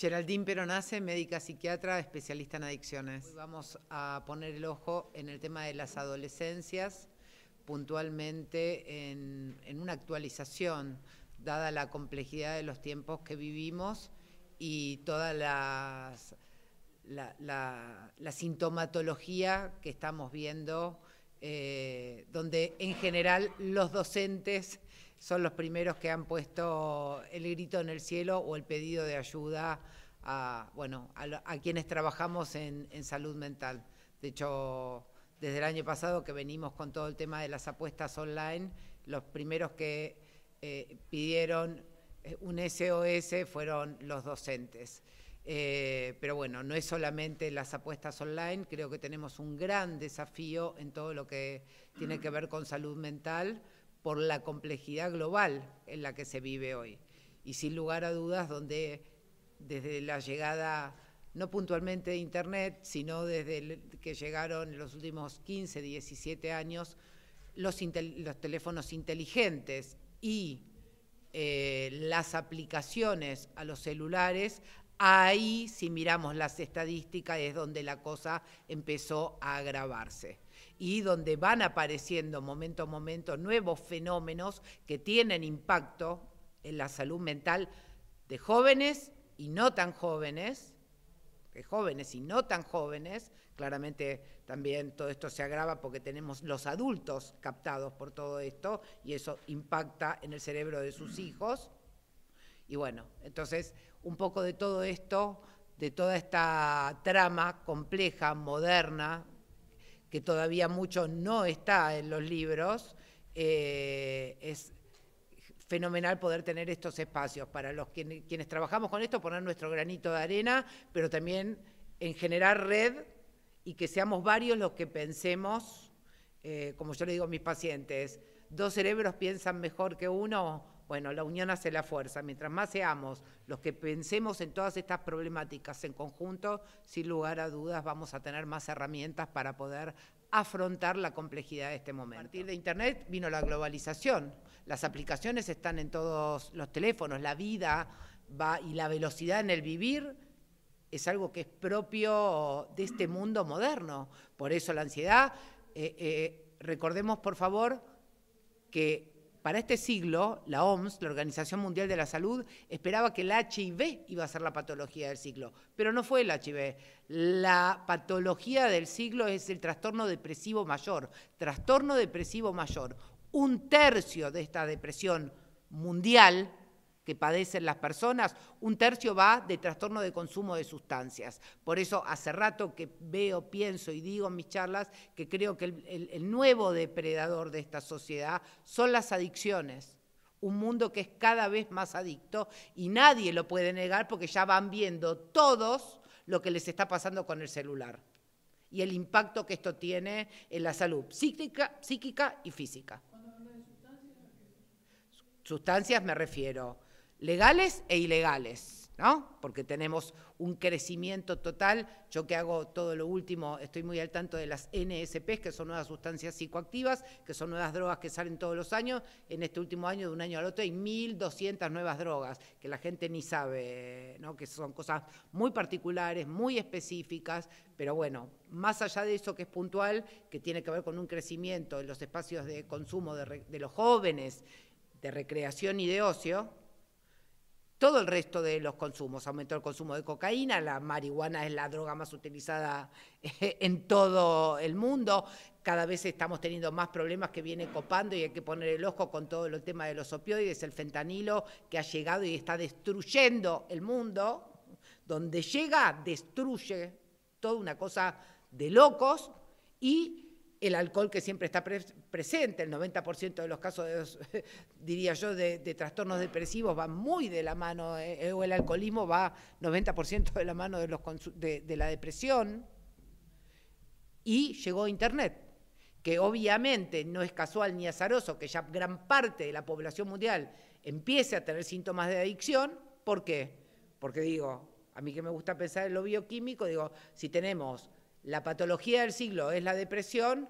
Geraldine Peronace, médica psiquiatra, especialista en adicciones. Hoy vamos a poner el ojo en el tema de las adolescencias, puntualmente en, una actualización, dada la complejidad de los tiempos que vivimos y toda la, sintomatología que estamos viendo, eh, donde en general los docentes son los primeros que han puesto el grito en el cielo o el pedido de ayuda a, quienes trabajamos en, salud mental. De hecho, desde el año pasado que venimos con todo el tema de las apuestas online, los primeros que eh, pidieron eh, un SOS fueron los docentes. Eh, pero bueno, no es solamente las apuestas online, creo que tenemos un gran desafío en todo lo que tiene que ver con salud mental por la complejidad global en la que se vive hoy. Y sin lugar a dudas, donde desde la llegada, no puntualmente de Internet, sino desde que llegaron los últimos 15, 17 años, los, teléfonos inteligentes y eh, las aplicaciones a los celulares, ahí, si miramos las estadísticas, es donde la cosa empezó a agravarse y donde van apareciendo momento a momento nuevos fenómenos que tienen impacto en la salud mental de jóvenes y no tan jóvenes, de jóvenes y no tan jóvenes, claramente también todo esto se agrava porque tenemos los adultos captados por todo esto y eso impacta en el cerebro de sus hijos. Y bueno, entonces un poco de todo esto, de toda esta trama compleja, moderna, que todavía mucho no está en los libros, eh, es fenomenal poder tener estos espacios para los quienes trabajamos con esto, poner nuestro granito de arena, pero también en generar red y que seamos varios los que pensemos, eh, como yo le digo a mis pacientes, dos cerebros piensan mejor que uno, bueno, la unión hace la fuerza. Mientras más seamos los que pensemos en todas estas problemáticas en conjunto, sin lugar a dudas vamos a tener más herramientas para poder afrontar la complejidad de este momento. A partir de Internet vino la globalización. Las aplicaciones están en todos los teléfonos, la vida va y la velocidad en el vivir es algo que es propio de este mundo moderno. Por eso la ansiedad, eh, eh, recordemos por favor que para este siglo, la OMS, la Organización Mundial de la Salud, esperaba que el HIV iba a ser la patología del siglo, pero no fue el HIV. La patología del siglo es el trastorno depresivo mayor. Trastorno depresivo mayor. Un tercio de esta depresión mundial que padecen las personas, un tercio va de trastorno de consumo de sustancias. Por eso hace rato que veo, pienso y digo en mis charlas que creo que el, nuevo depredador de esta sociedad son las adicciones un mundo que es cada vez más adicto y nadie lo puede negar porque ya van viendo todos lo que les está pasando con el celular y el impacto que esto tiene en la salud psíquica, psíquica y física. de sustancias, Sustancias me refiero legales e ilegales, ¿no? Porque tenemos un crecimiento total. Yo que hago todo lo último, estoy muy al tanto de las NSPs, que son nuevas sustancias psicoactivas, que son nuevas drogas que salen todos los años. En este último año, de un año al otro, hay 1.200 nuevas drogas que la gente ni sabe, ¿no? que son cosas muy particulares, muy específicas. Pero bueno, más allá de eso que es puntual, que tiene que ver con un crecimiento en los espacios de consumo de los jóvenes, de recreación y de ocio, todo el resto de los consumos. Aumentó el consumo de cocaína, la marihuana es la droga más utilizada eh, en todo el mundo. Cada vez estamos teniendo más problemas que viene copando y hay que poner el ojo con todo el tema de los opioides, el fentanilo que ha llegado y está destruyendo el mundo. Donde llega, destruye toda una cosa de locos y el alcohol que siempre está presente, el 90% de los casos, diría yo, de, trastornos depresivos va muy de la mano, eh, eh, o el alcoholismo va 90% de la mano de, de la depresión, y llegó Internet, que obviamente no es casual ni azaroso que ya gran parte de la población mundial empiece a tener síntomas de adicción, ¿por qué? Porque digo, a mí que me gusta pensar en lo bioquímico, digo, si tenemos la patología del siglo es la depresión,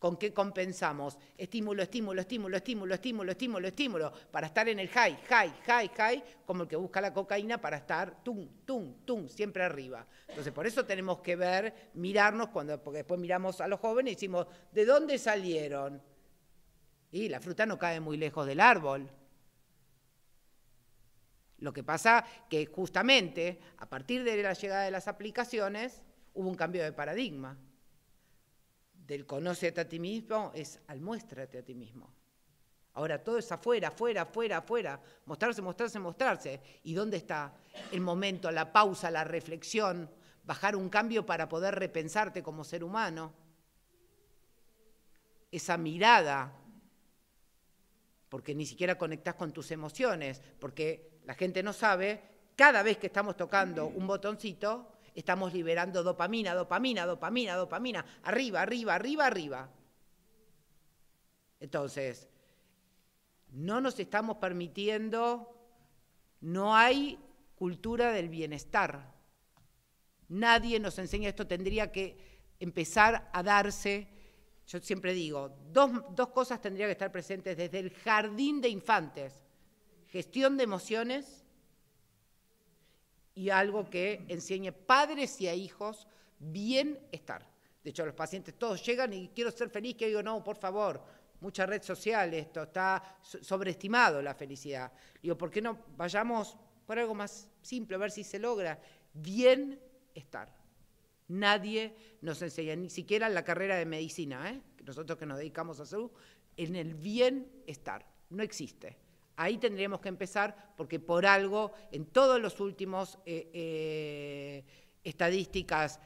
¿con qué compensamos? Estímulo, estímulo, estímulo, estímulo, estímulo, estímulo, estímulo, para estar en el high, high, high, high, como el que busca la cocaína para estar tum, tum, tum, siempre arriba. Entonces, por eso tenemos que ver, mirarnos, cuando, porque después miramos a los jóvenes y decimos, ¿de dónde salieron? Y la fruta no cae muy lejos del árbol. Lo que pasa que justamente a partir de la llegada de las aplicaciones, hubo un cambio de paradigma. Del conócete a ti mismo es al muéstrate a ti mismo. Ahora todo es afuera, afuera, afuera, afuera. Mostrarse, mostrarse, mostrarse. ¿Y dónde está el momento, la pausa, la reflexión? Bajar un cambio para poder repensarte como ser humano. Esa mirada, porque ni siquiera conectás con tus emociones, porque la gente no sabe, cada vez que estamos tocando un botoncito, estamos liberando dopamina, dopamina, dopamina, dopamina, arriba, arriba, arriba, arriba. Entonces, no nos estamos permitiendo, no hay cultura del bienestar. Nadie nos enseña esto, tendría que empezar a darse, yo siempre digo, dos, cosas tendrían que estar presentes desde el jardín de infantes, gestión de emociones y algo que enseñe padres y a hijos bienestar. De hecho, los pacientes todos llegan y quiero ser feliz, que digo, no, por favor, Muchas red sociales, esto está sobreestimado la felicidad. Digo, ¿por qué no vayamos por algo más simple, a ver si se logra? Bienestar. Nadie nos enseña, ni siquiera en la carrera de medicina, ¿eh? nosotros que nos dedicamos a salud, en el bienestar. No existe. Ahí tendríamos que empezar porque por algo en todos los últimos eh, eh, estadísticas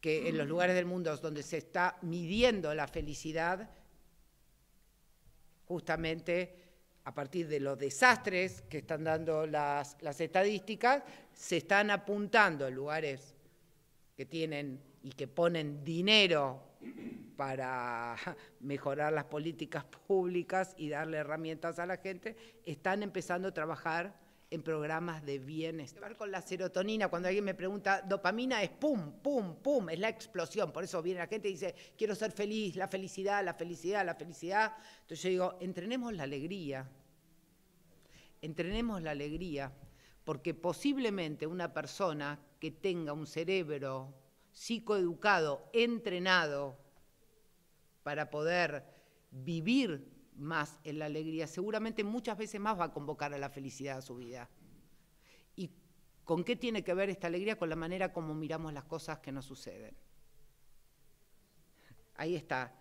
que en los lugares del mundo donde se está midiendo la felicidad, justamente a partir de los desastres que están dando las, las estadísticas, se están apuntando a lugares que tienen y que ponen dinero para mejorar las políticas públicas y darle herramientas a la gente, están empezando a trabajar en programas de bienestar. Con la serotonina, cuando alguien me pregunta, dopamina es pum, pum, pum, es la explosión. Por eso viene la gente y dice, quiero ser feliz, la felicidad, la felicidad, la felicidad. Entonces yo digo, entrenemos la alegría, entrenemos la alegría, porque posiblemente una persona que tenga un cerebro psicoeducado, entrenado, para poder vivir más en la alegría, seguramente muchas veces más va a convocar a la felicidad a su vida. ¿Y con qué tiene que ver esta alegría? Con la manera como miramos las cosas que nos suceden. Ahí está.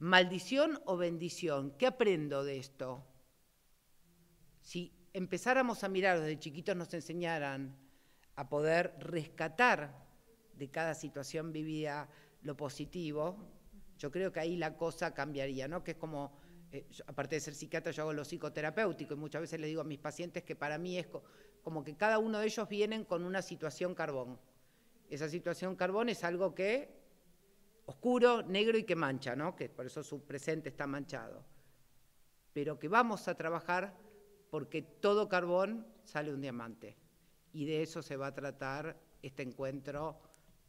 Maldición o bendición. ¿Qué aprendo de esto? Si empezáramos a mirar desde chiquitos nos enseñaran a poder rescatar de cada situación vivida lo positivo, yo creo que ahí la cosa cambiaría, ¿no? Que es como, eh, aparte de ser psiquiatra, yo hago lo psicoterapéutico y muchas veces les digo a mis pacientes que para mí es como que cada uno de ellos vienen con una situación carbón. Esa situación carbón es algo que oscuro, negro y que mancha, ¿no? Que por eso su presente está manchado. Pero que vamos a trabajar porque todo carbón sale un diamante. Y de eso se va a tratar este encuentro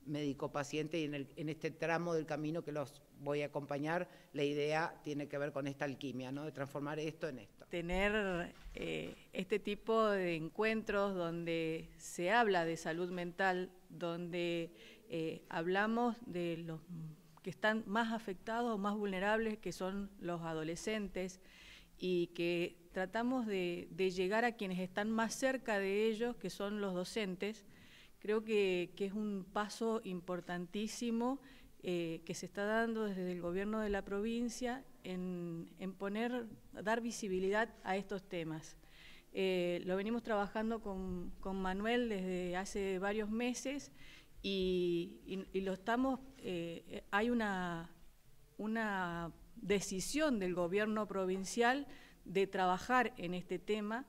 médico-paciente y en, este tramo del camino que los voy a acompañar, la idea tiene que ver con esta alquimia, ¿no? de transformar esto en esto. Tener eh, este tipo de encuentros donde se habla de salud mental, donde eh, hablamos de los que están más afectados o más vulnerables, que son los adolescentes, y que tratamos de, de llegar a quienes están más cerca de ellos, que son los docentes, Creo que, es un paso importantísimo eh, que se está dando desde el gobierno de la provincia en, poner, dar visibilidad a estos temas. Eh, lo venimos trabajando con, Manuel desde hace varios meses y, lo estamos, eh, hay una, una decisión del gobierno provincial de trabajar en este tema,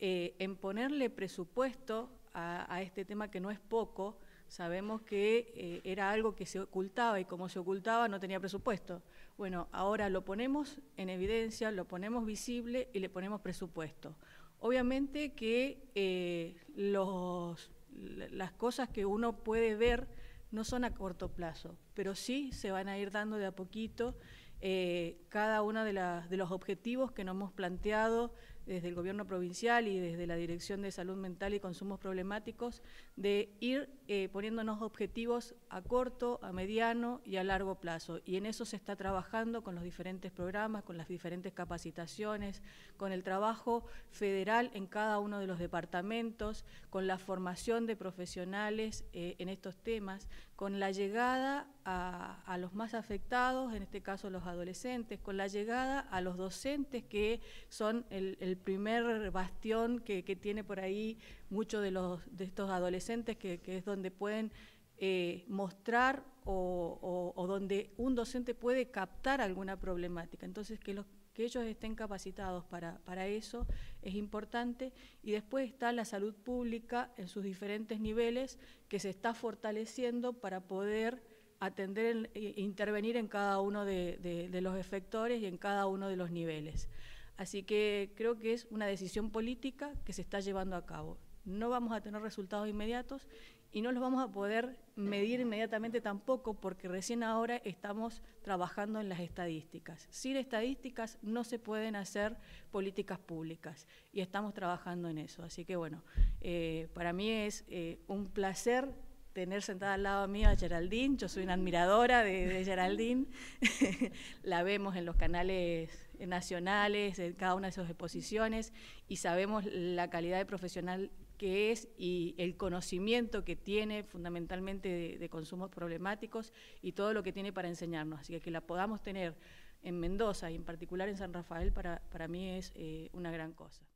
en ponerle presupuesto a, este tema que no es poco, sabemos que eh, era algo que se ocultaba y como se ocultaba no tenía presupuesto. Bueno, ahora lo ponemos en evidencia, lo ponemos visible y le ponemos presupuesto. Obviamente que eh, los, las cosas que uno puede ver no son a corto plazo, pero sí se van a ir dando de a poquito eh, cada uno de, de los objetivos que nos hemos planteado, desde el gobierno provincial y desde la Dirección de Salud Mental y Consumos Problemáticos, de ir eh, poniéndonos objetivos a corto, a mediano y a largo plazo. Y en eso se está trabajando con los diferentes programas, con las diferentes capacitaciones, con el trabajo federal en cada uno de los departamentos, con la formación de profesionales eh, en estos temas, con la llegada a, los más afectados, en este caso los adolescentes, con la llegada a los docentes que son el primer bastión que, tiene por ahí muchos de, estos adolescentes, que, es donde pueden eh, mostrar o, donde un docente puede captar alguna problemática. Entonces, que, ellos estén capacitados para, eso es importante. Y después está la salud pública en sus diferentes niveles, que se está fortaleciendo para poder atender e intervenir en cada uno de los efectores y en cada uno de los niveles. Así que creo que es una decisión política que se está llevando a cabo. No vamos a tener resultados inmediatos y no los vamos a poder medir inmediatamente tampoco porque recién ahora estamos trabajando en las estadísticas. Sin estadísticas no se pueden hacer políticas públicas y estamos trabajando en eso. Así que bueno, eh, para mí es eh, un placer tener sentada al lado mío a Geraldine. Yo soy una admiradora de, de Geraldine. la vemos en los canales eh, nacionales, en cada una de sus exposiciones, y sabemos la calidad de profesional que es y el conocimiento que tiene fundamentalmente de, consumos problemáticos y todo lo que tiene para enseñarnos. Así que que la podamos tener en Mendoza y en particular en San Rafael para, para mí es eh, una gran cosa.